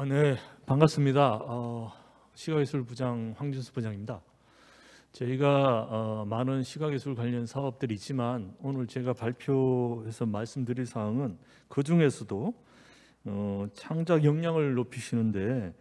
아, 네, 반갑습니다. 어, 시각예술 부장 황준수 부장입니다. 저희가 어, 많은 시각예술 관련 사업들이 있지만 오늘 제가 발표해서 말씀드릴 사항은 그 중에서도 어, 창작 역량을 높이시는데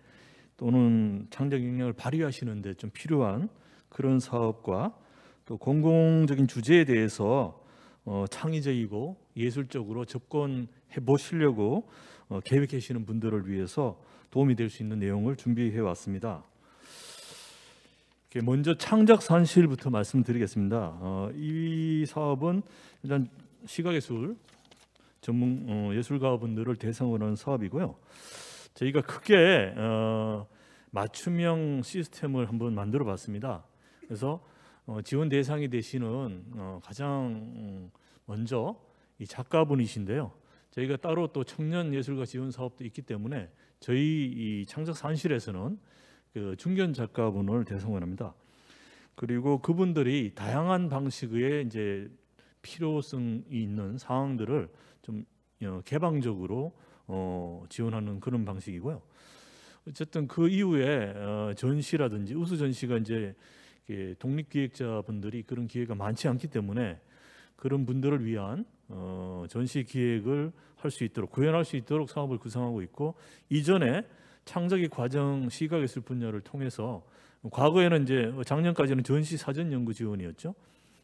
또는 창작 역량을 발휘하시는데 좀 필요한 그런 사업과 또 공공적인 주제에 대해서 어, 창의적이고 예술적으로 접근해 보시려고 어, 계획하시는 분들을 위해서 도움이 될 수 있는 내용을 준비해 왔습니다. 먼저 창작 산실부터 말씀드리겠습니다. 어, 이 사업은 일단 시각예술 전문 어, 예술가분들을 대상으로 하는 사업이고요. 저희가 크게 맞춤형 시스템을 한번 만들어봤습니다. 그래서 지원 대상이 되시는 가장 음, 먼저 이 작가분이신데요. 저희가 따로 또 청년 예술가 지원 사업도 있기 때문에 저희 이 창작 산실에서는 그 중견 작가분을 대성원합니다. 그리고 그분들이 다양한 방식의 이제 필요성이 있는 사항들을 좀 어, 개방적으로 어, 지원하는 그런 방식이고요. 어쨌든 그 이후에 어, 전시라든지 우수 전시가 이제 독립기획자분들이 그런 기회가 많지 않기 때문에 그런 분들을 위한 어, 전시 기획을 할 수 있도록 구현할 수 있도록 사업을 구상하고 있고 이전에 창작의 과정 시각예술 분야를 통해서 과거에는 이제 작년까지는 전시 사전 연구 지원이었죠.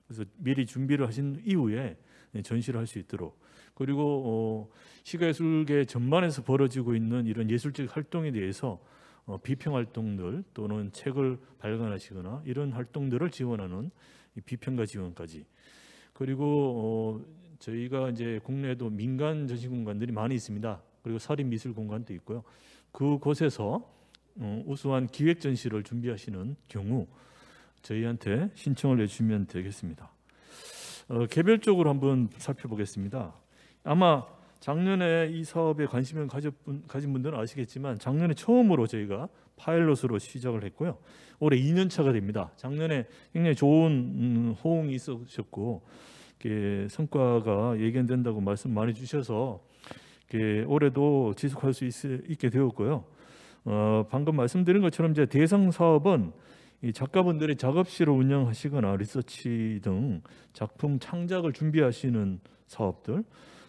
그래서 미리 준비를 하신 이후에 전시를 할 수 있도록 그리고 어, 시가예술계 전반에서 벌어지고 있는 이런 예술적 활동에 대해서 어, 비평 활동들 또는 책을 발간하시거나 이런 활동들을 지원하는 비평가 지원까지 그리고 어, 저희가 이제 국내에도 민간 전시 공간들이 많이 있습니다. 그리고 사립 미술 공간도 있고요. 그곳에서 어, 우수한 기획 전시를 준비하시는 경우 저희한테 신청을 해주시면 되겠습니다. 어, 개별적으로 한번 살펴보겠습니다. 아마 작년에 이 사업에 관심을 가진 분들은 아시겠지만 작년에 처음으로 저희가 파일럿으로 시작을 했고요. 올해 2년 차가 됩니다. 작년에 굉장히 좋은 음, 호응이 있으셨고 성과가 예견된다고 말씀 많이 주셔서 올해도 지속할 수 있, 게 되었고요. 어, 방금 말씀드린 것처럼 이제 대상 사업은 이 작가분들이 작업실을 운영하시거나 리서치 등 작품 창작을 준비하시는 사업들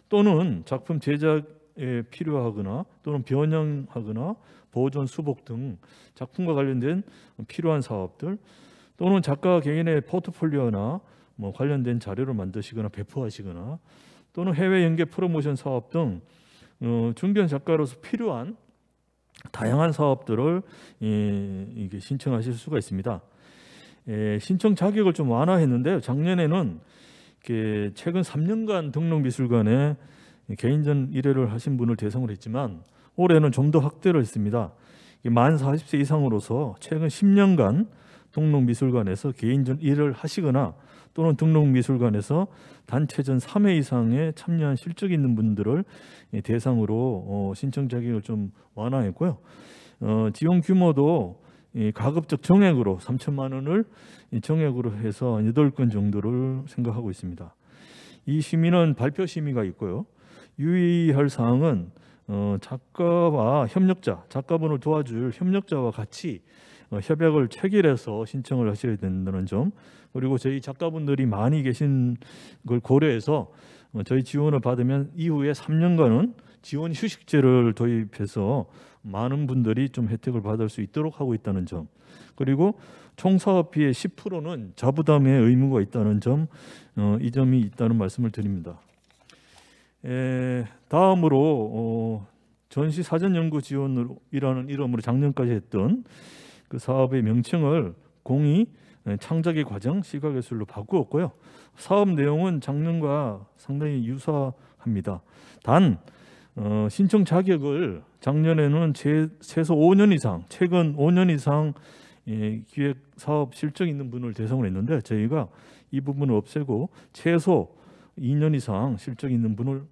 또는 작품 제작에 필요하거나 또는 변형하거나 보존 수복 등 작품과 관련된 필요한 사업들 또는 작가 개인의 포트폴리오나 뭐 관련된 자료를 만드시거나 배포하시거나 또는 해외 연계 프로모션 사업 등 어, 중견 작가로서 필요한 다양한 사업들을 예, 신청하실 수가 있습니다. 예, 신청 자격을 좀 완화했는데요. 작년에는 최근 3년간 등록미술관에 개인전 1회를 하신 분을 대상으로 했지만 올해는 좀 더 확대를 했습니다. 만 40세 이상으로서 최근 10년간 동록미술관에서 개인전 1을 하시거나 또는 등록미술관에서 단체전 3회 이상에 참여한 실적이 있는 분들을 예, 대상으로 어, 신청 자격을 좀 완화했고요. 어, 지원 규모도 가급적 정액으로 3천만 원을 정액으로 해서 8건 정도를 생각하고 있습니다. 이 심의는 발표 심의가 있고요. 유의할 사항은 어, 작가와 협력자, 작가분을 도와줄 협력자와 같이 어, 협약을 체결해서 신청을 하셔야 된다는 점 그리고 저희 작가분들이 많이 계신 걸 고려해서 어, 저희 지원을 받으면 이후에 3년간은 지원 휴식제를 도입해서 많은 분들이 좀 혜택을 받을 수 있도록 하고 있다는 점 그리고 총사업비의 10%는 자부담의 의무가 있다는 점, 어, 이 점이 있다는 말씀을 드립니다. 에, 다음으로 어, 전시 사전 연구 지원이라는 이름으로 작년까지 했던 그 사업의 명칭을 공이 예, 창작의 과정 시각예술로 바꾸었고요. 사업 내용은 작년과 상당히 유사합니다. 단 어, 신청 자격을 작년에는 제, 최소 5년 이상, 최근 5년 이상 예, 기획 사업 실적 있는 분을 대상으로 했는데 저희가 이 부분을 없애고 최소 2년 이상 실적 있는 분을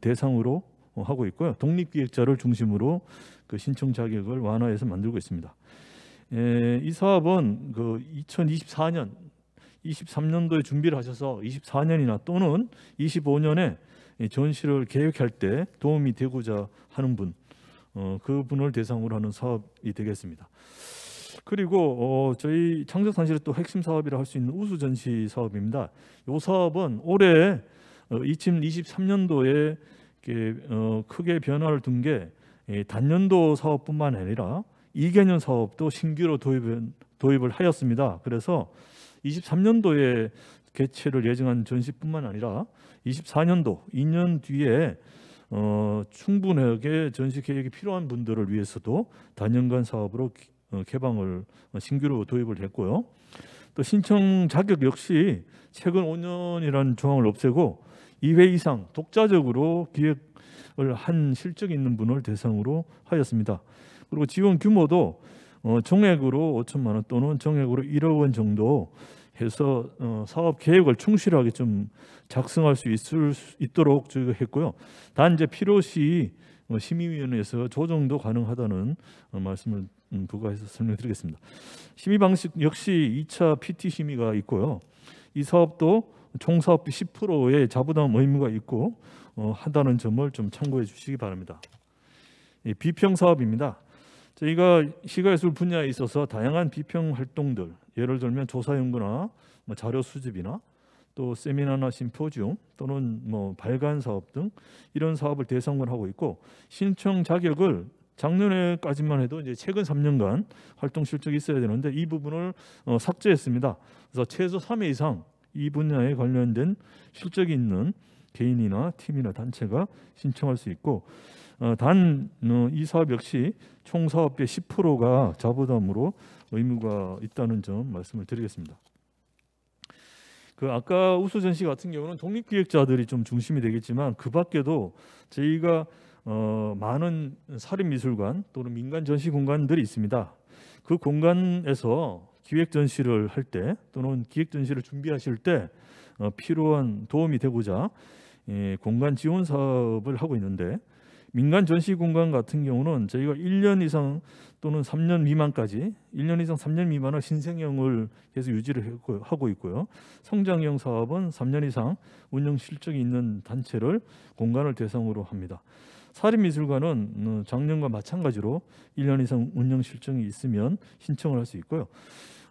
대상으로 하고 있고요. 독립기획자를 중심으로 그 신청 자격을 완화해서 만들고 있습니다. 에, 예, 이 사업은 그 2024년, 23년도에 준비를 하셔서 24년이나 또는 25년에 전시를 계획할 때 도움이 되고자 하는 분, 어, 그 분을 대상으로 하는 사업이 되겠습니다. 그리고 어, 저희 창작산실의 또 핵심 사업이라 할 수 있는 우수 전시 사업입니다. 이 사업은 올해 어, 2023년도에 어, 크게 변화를 둔 게 단년도 사업뿐만 아니라 이개년 사업도 신규로 도입은, 도입을 하였습니다. 그래서 23년도에 개최를 예정한 전시뿐만 아니라 24년도 2년 뒤에 어, 충분하게 전시 계획이 필요한 분들을 위해서도 단연간 사업으로 어, 개방을 어, 신규로 도입을 했고요. 또 신청 자격 역시 최근 5년이라는 조항을 없애고 2회 이상 독자적으로 기획 한 실적 있는 분을 대상으로 하였습니다. 그리고 지원 규모도 어, 정액으로 5천만 원 또는 정액으로 1억 원 정도 해서 어, 사업 계획을 충실하게 좀 작성할 수 있을 수 있도록 저희가 했고요. 단 이제 필요시 어, 심의위원회에서 조정도 가능하다는 어, 말씀을 음, 부과해서 설명드리겠습니다. 심의 방식 역시 2차 PT 심의가 있고요. 이 사업도 총사업 10%의 자부담 의무가 있고 어, 한다는 점을 좀 참고해 주시기 바랍니다. 비평 사업입니다. 저희가 시가예술 분야에 있어서 다양한 비평 활동들 예를 들면 조사 연구나 뭐 자료 수집이나 또 세미나나 심포지움 또는 뭐 발간 사업 등 이런 사업을 대상으로 하고 있고 신청 자격을 작년에까지만 해도 이제 최근 3년간 활동 실적이 있어야 되는데 이 부분을 어, 삭제했습니다. 그래서 최소 3회 이상 이 분야에 관련된 실적이 있는 개인이나 팀이나 단체가 신청할 수 있고 어, 단이 어, 사업 역시 총 사업비의 10%가 자부담으로 의무가 있다는 점 말씀을 드리겠습니다. 그 아까 우수전 씨 같은 경우는 독립기획자들이 좀 중심이 되겠지만 그 밖에도 저희가 어, 많은 사립미술관 또는 민간 전시 공간들이 있습니다. 그 공간에서 기획 전시를 할 때 또는 기획 전시를 준비하실 때 어, 필요한 도움이 되고자 예, 공간 지원 사업을 하고 있는데 민간 전시 공간 같은 경우는 저희가 1년 이상 또는 3년 미만까지 1년 이상 3년 미만을 신생형을 계속 유지를 하고 있고요. 성장형 사업은 3년 이상 운영 실적이 있는 단체를 공간을 대상으로 합니다. 사립미술관은 어, 작년과 마찬가지로 1년 이상 운영 실적이 있으면 신청을 할 수 있고요.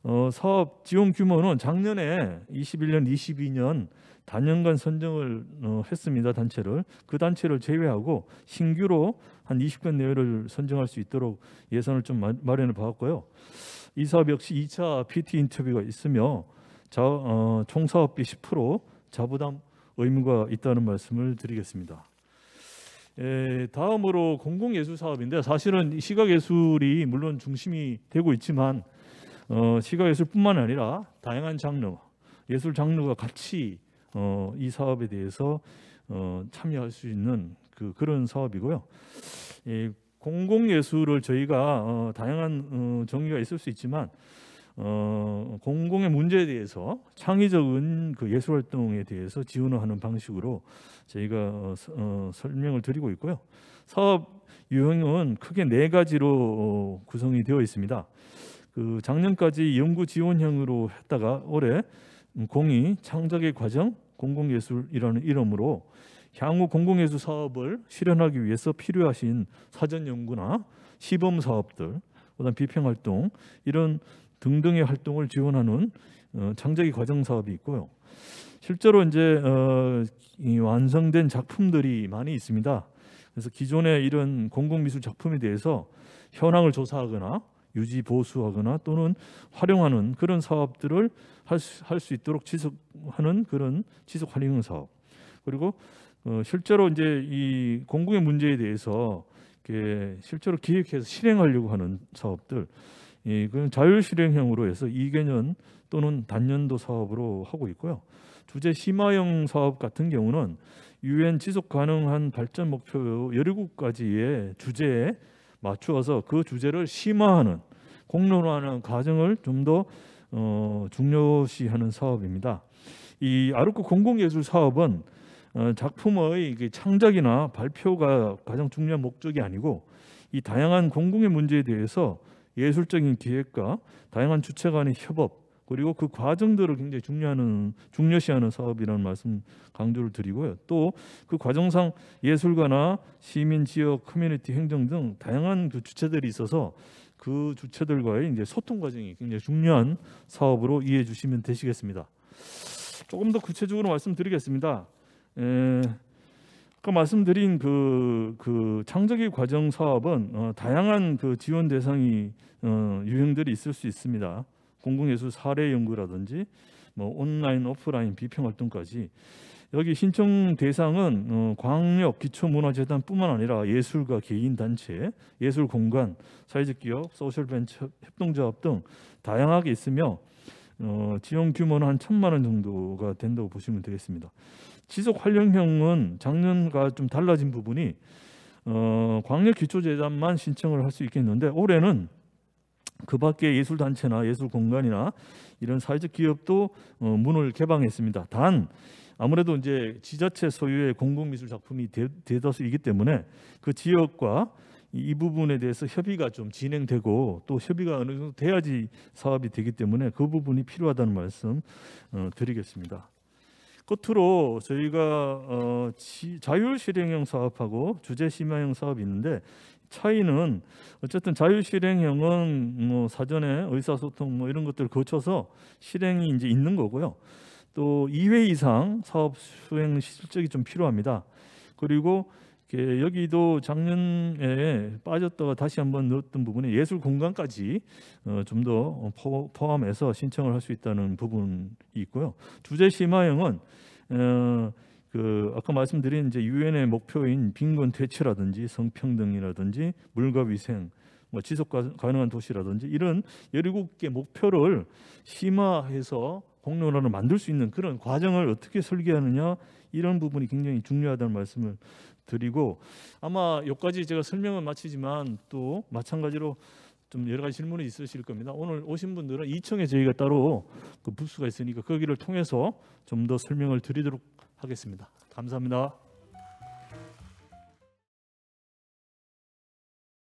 어, 사업 지원 규모는 작년에 21년, 22년 단연간 선정을 어, 했습니다 단체를 그 단체를 제외하고 신규로 한 20건 내외를 선정할 수 있도록 예산을 좀 마, 련을받고요이 사업 역시 2차 PT 인터뷰가 있으며 자, 어, 총 사업비 10% 자부담 의무가 있다는 말씀을 드리겠습니다. 에, 다음으로 공공예술 사업인데 사실은 시각예술이 물론 중심이 되고 있지만 어, 시가예술뿐만 아니라 다양한 장르, 예술 장르가 같이 어, 이 사업에 대해서 어, 참여할 수 있는 그, 그런 사업이고요. 예, 공공예술을 저희가 어, 다양한 어, 정의가 있을 수 있지만 어, 공공의 문제에 대해서 창의적인 그 예술 활동에 대해서 지원하는 방식으로 저희가 어, 어, 설명을 드리고 있고요. 사업 유형은 크게 네 가지로 어, 구성이 되어 있습니다. 그 작년까지 연구 지원형으로 했다가 올해 공이 창작의 과정 공공예술이라는 이름으로 향후 공공예술 사업을 실현하기 위해서 필요하신 사전 연구나 시범 사업들, 그다음 비평 활동 이런 등등의 활동을 지원하는 어, 창작의 과정 사업이 있고요. 실제로 이제 어, 완성된 작품들이 많이 있습니다. 그래서 기존의 이런 공공미술 작품에 대해서 현황을 조사하거나 유지 보수하거나 또는 활용하는 그런 사업들을 할 수 할 수 있도록 지속하는 그런 지속 활용 사업 그리고 어, 실제로 이제 이 공공의 문제에 대해서 실제로 기획해서 실행하려고 하는 사업들 이 그건 자율 실행형으로 해서 2개년 또는 단년도 사업으로 하고 있고요. 주제 심화형 사업 같은 경우는 유엔 지속 가능한 발전 목표 17가지의 주제에 맞추어서 그 주제를 심화하는 공론화하는 과정을 좀더 어, 중요시하는 사업입니다. 이 아르코 공공예술 사업은 어, 작품의 그 창작이나 발표가 가장 중요한 목적이 아니고 이 다양한 공공의 문제에 대해서 예술적인 기획과 다양한 주체 간의 협업 그리고 그 과정들을 굉장히 중요하는 중요시하는 사업이라는 말씀 강조를 드리고요. 또 그 과정상 예술가나 시민, 지역, 커뮤니티, 행정 등 다양한 그 주체들이 있어서 그 주체들과의 이제 소통 과정이 굉장히 중요한 사업으로 이해해 주시면 되시겠습니다. 조금 더 구체적으로 말씀드리겠습니다. 에, 아까 말씀드린 그, 그 창조기 과정 사업은 어, 다양한 그 지원 대상이 어, 유형들이 있을 수 있습니다. 공공예술 사례 연구라든지 뭐 온라인 오프라인 비평 활동까지 여기 신청 대상은 어, 광역 기초문화재단뿐만 아니라 예술가 개인 단체, 예술 공간, 사회적 기업, 소셜 벤처 협동조합 등 다양하게 있으며 어, 지원 규모는 한 천만 원 정도가 된다고 보시면 되겠습니다. 지속 활용형은 작년과 좀 달라진 부분이 어, 광역 기초재단만 신청을 할 수 있겠는데 올해는 그 밖에 예술 단체나 예술 공간이나 이런 사회적 기업도 어, 문을 개방했습니다. 단 아무래도 이제 지자체 소유의 공공미술 작품이 대, 다수이기 때문에 그 지역과 이 부분에 대해서 협의가 좀 진행되고 또 협의가 어느 정도 돼야지 사업이 되기 때문에 그 부분이 필요하다는 말씀 어, 드리겠습니다. 끝으로 저희가 어, 지, 자율실행형 사업하고 주제심화형 사업이 있는데 차이는 어쨌든 자율실행형은 뭐 사전에 의사소통 뭐 이런 것들 을 거쳐서 실행이 이제 있는 거고요. 또 2회 이상 사업 수행 실적이 좀 필요합니다. 그리고 그 여기도 작년에 빠졌다가 다시 한번 넣었던 부분에 예술 공간까지 어, 좀더 포함해서 신청을 할 수 있다는 부분이 있고요. 주제 심화형은 어, 그 아까 말씀드린 이제 유엔의 목표인 빈곤 퇴치라든지 성평등이라든지 물과 위생 뭐 지속 가능한 도시라든지 이런 17개 목표를 심화해서 공론화를 만들 수 있는 그런 과정을 어떻게 설계하느냐 이런 부분이 굉장히 중요하다는 말씀을 드리고 아마 여기까지 제가 설명을 마치지만 또 마찬가지로 좀 여러 가지 질문이 있으실 겁니다. 오늘 오신 분들은 2층에 저희가 따로 그 부스가 있으니까 거기를 그 통해서 좀 더 설명을 드리도록 하겠습니다. 감사합니다.